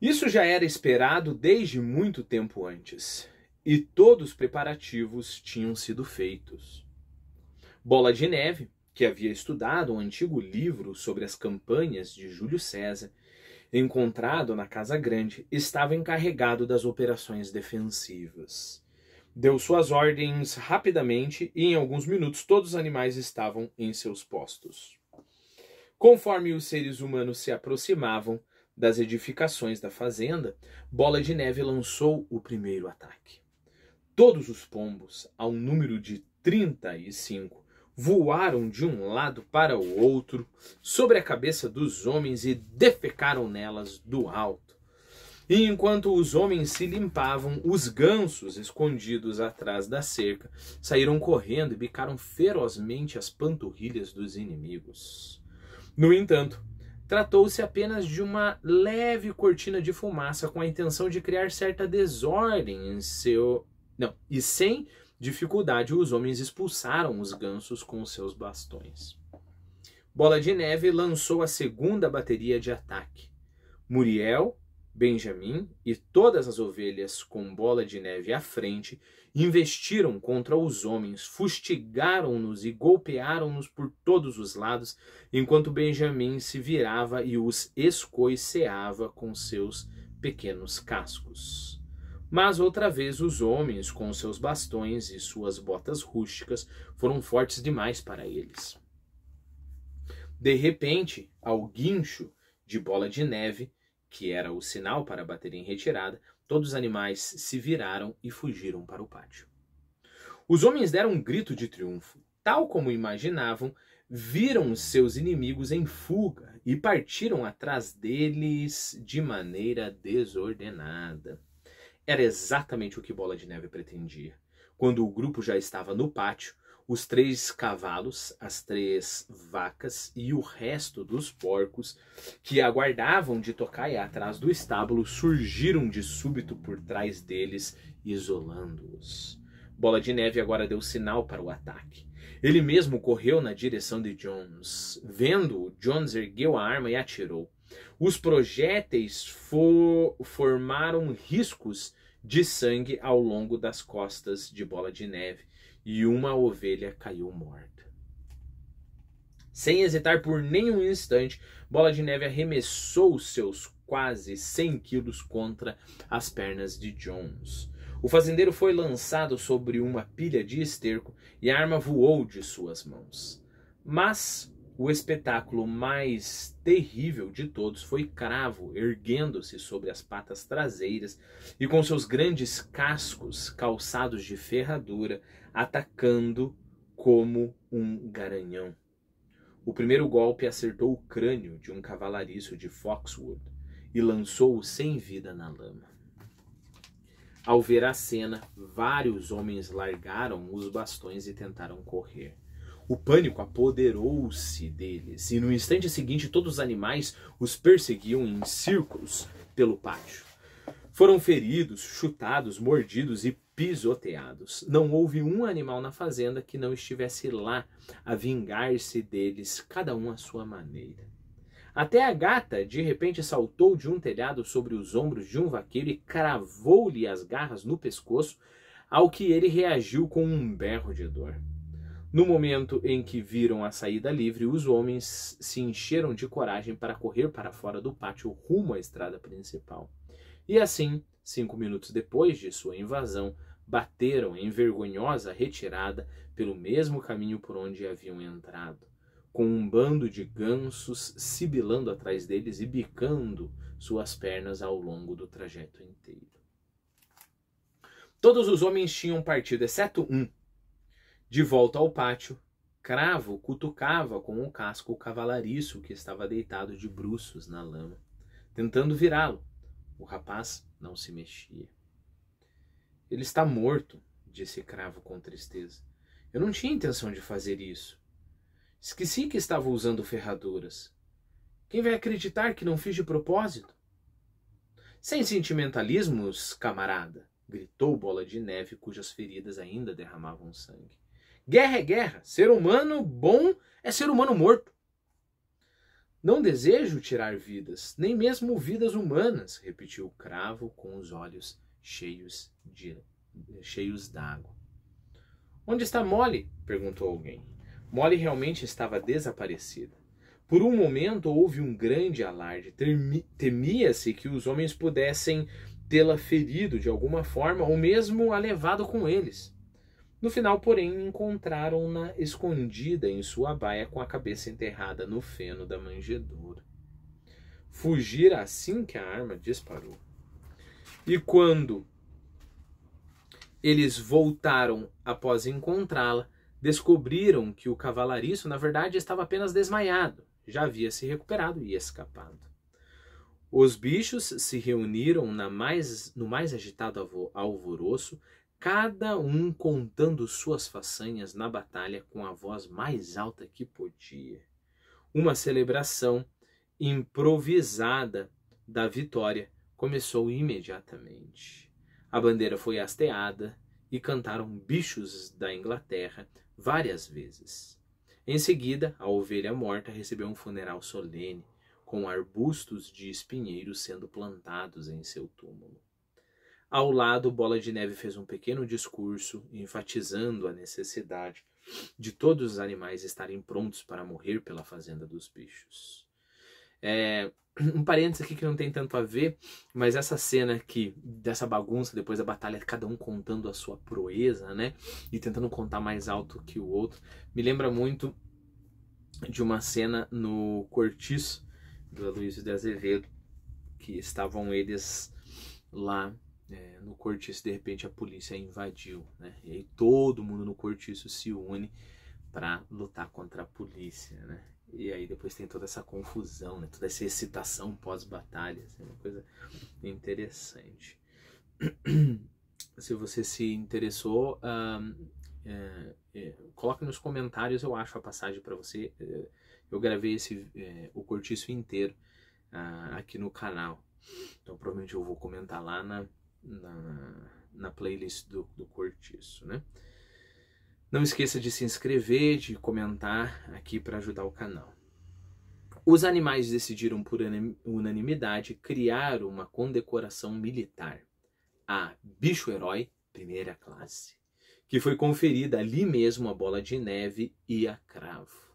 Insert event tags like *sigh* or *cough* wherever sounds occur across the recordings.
Isso já era esperado desde muito tempo antes, e todos os preparativos tinham sido feitos. Bola de Neve, que havia estudado um antigo livro sobre as campanhas de Júlio César, encontrado na Casa Grande, estava encarregado das operações defensivas. Deu suas ordens rapidamente e, em alguns minutos, todos os animais estavam em seus postos. Conforme os seres humanos se aproximavam, das edificações da fazenda, Bola de Neve lançou o primeiro ataque. Todos os pombos, a um número de 35, voaram de um lado para o outro sobre a cabeça dos homens e defecaram nelas do alto. E enquanto os homens se limpavam, os gansos, escondidos atrás da cerca, saíram correndo e bicaram ferozmente as panturrilhas dos inimigos. No entanto, Tratou-se apenas de uma leve cortina de fumaça com a intenção de criar certa desordem em seu. Não, e sem dificuldade os homens expulsaram os gansos com seus bastões. Bola de Neve lançou a segunda bateria de ataque. Muriel, Benjamin e todas as ovelhas com Bola de Neve à frente Investiram contra os homens, fustigaram-nos e golpearam-nos por todos os lados, enquanto Benjamim se virava e os escoiceava com seus pequenos cascos. Mas outra vez os homens, com seus bastões e suas botas rústicas, foram fortes demais para eles. De repente, ao guincho de bola de neve, que era o sinal para bater em retirada, Todos os animais se viraram e fugiram para o pátio. Os homens deram um grito de triunfo. Tal como imaginavam, viram seus inimigos em fuga e partiram atrás deles de maneira desordenada. Era exatamente o que Bola de Neve pretendia. Quando o grupo já estava no pátio, os três cavalos, as três vacas e o resto dos porcos que aguardavam de tocar atrás do estábulo surgiram de súbito por trás deles, isolando-os. Bola de Neve agora deu sinal para o ataque. Ele mesmo correu na direção de Jones. Vendo-o, Jones ergueu a arma e atirou. Os projéteis for formaram riscos de sangue ao longo das costas de Bola de Neve, e uma ovelha caiu morta. Sem hesitar por nenhum instante, Bola de Neve arremessou seus quase 100 quilos contra as pernas de Jones. O fazendeiro foi lançado sobre uma pilha de esterco e a arma voou de suas mãos. Mas o espetáculo mais terrível de todos foi Cravo erguendo-se sobre as patas traseiras e com seus grandes cascos calçados de ferradura atacando como um garanhão. O primeiro golpe acertou o crânio de um cavalariço de Foxwood e lançou-o sem vida na lama. Ao ver a cena, vários homens largaram os bastões e tentaram correr. O pânico apoderou-se deles, e no instante seguinte todos os animais os perseguiam em círculos pelo pátio. Foram feridos, chutados, mordidos e pisoteados. Não houve um animal na fazenda que não estivesse lá a vingar-se deles, cada um à sua maneira. Até a gata de repente saltou de um telhado sobre os ombros de um vaqueiro e cravou-lhe as garras no pescoço, ao que ele reagiu com um berro de dor. No momento em que viram a saída livre, os homens se encheram de coragem para correr para fora do pátio rumo à estrada principal. E assim, cinco minutos depois de sua invasão, bateram em vergonhosa retirada pelo mesmo caminho por onde haviam entrado, com um bando de gansos sibilando atrás deles e bicando suas pernas ao longo do trajeto inteiro. Todos os homens tinham partido, exceto um, de volta ao pátio, Cravo cutucava com o um casco o cavalariço que estava deitado de bruços na lama, tentando virá-lo. O rapaz não se mexia. Ele está morto, disse Cravo com tristeza. Eu não tinha intenção de fazer isso. Esqueci que estava usando ferraduras. Quem vai acreditar que não fiz de propósito? Sem sentimentalismos, camarada, gritou Bola de Neve, cujas feridas ainda derramavam sangue. Guerra é guerra. Ser humano bom é ser humano morto. Não desejo tirar vidas, nem mesmo vidas humanas, repetiu o cravo com os olhos cheios de cheios d'água. Onde está Molly? perguntou alguém. Molly realmente estava desaparecida. Por um momento houve um grande alarde. Temia-se que os homens pudessem tê-la ferido de alguma forma ou mesmo a levado com eles. No final, porém, encontraram-na escondida em sua baia com a cabeça enterrada no feno da manjedoura. fugir assim que a arma disparou. E quando eles voltaram após encontrá-la, descobriram que o cavalariço, na verdade, estava apenas desmaiado, já havia se recuperado e escapado. Os bichos se reuniram mais, no mais agitado alvoroço, cada um contando suas façanhas na batalha com a voz mais alta que podia. Uma celebração improvisada da vitória começou imediatamente. A bandeira foi hasteada e cantaram bichos da Inglaterra várias vezes. Em seguida, a ovelha morta recebeu um funeral solene, com arbustos de espinheiros sendo plantados em seu túmulo. Ao lado, Bola de Neve fez um pequeno discurso enfatizando a necessidade de todos os animais estarem prontos para morrer pela fazenda dos bichos. É, *clears throat* um parênteses aqui que não tem tanto a ver, mas essa cena aqui, dessa bagunça depois da batalha, cada um contando a sua proeza, né? E tentando contar mais alto que o outro, me lembra muito de uma cena no Cortiço, do Aloysio de Azevedo, que estavam eles lá é, no cortiço, de repente, a polícia invadiu, né? E aí todo mundo no cortiço se une para lutar contra a polícia, né? E aí depois tem toda essa confusão, né? Toda essa excitação pós-batalha, assim, uma coisa interessante. *clears throat* se você se interessou, um, é, é, coloque nos comentários, eu acho a passagem para você. Eu gravei esse é, o cortiço inteiro uh, aqui no canal. Então provavelmente eu vou comentar lá na na, na playlist do, do Cortiço, né? Não esqueça de se inscrever, de comentar aqui para ajudar o canal. Os animais decidiram por unanimidade criar uma condecoração militar, a Bicho Herói Primeira Classe, que foi conferida ali mesmo a Bola de Neve e a Cravo.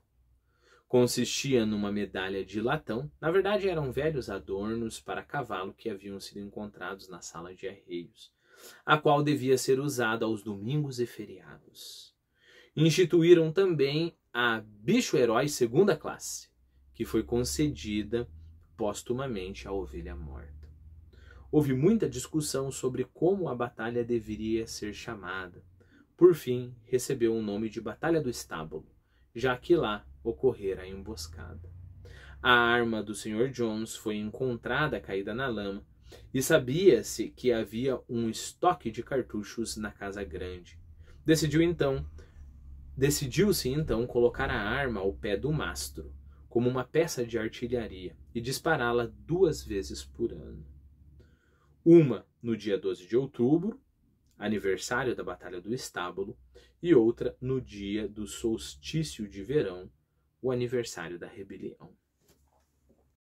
Consistia numa medalha de latão, na verdade eram velhos adornos para cavalo que haviam sido encontrados na sala de arreios, a qual devia ser usada aos domingos e feriados. Instituíram também a bicho-herói segunda classe, que foi concedida póstumamente à ovelha morta. Houve muita discussão sobre como a batalha deveria ser chamada. Por fim, recebeu o nome de Batalha do Estábulo já que lá ocorrera a emboscada. A arma do Sr. Jones foi encontrada caída na lama e sabia-se que havia um estoque de cartuchos na casa grande. Decidiu então, decidiu-se então colocar a arma ao pé do mastro, como uma peça de artilharia, e dispará-la duas vezes por ano. Uma no dia 12 de outubro aniversário da Batalha do Estábulo, e outra no dia do solstício de verão, o aniversário da rebelião.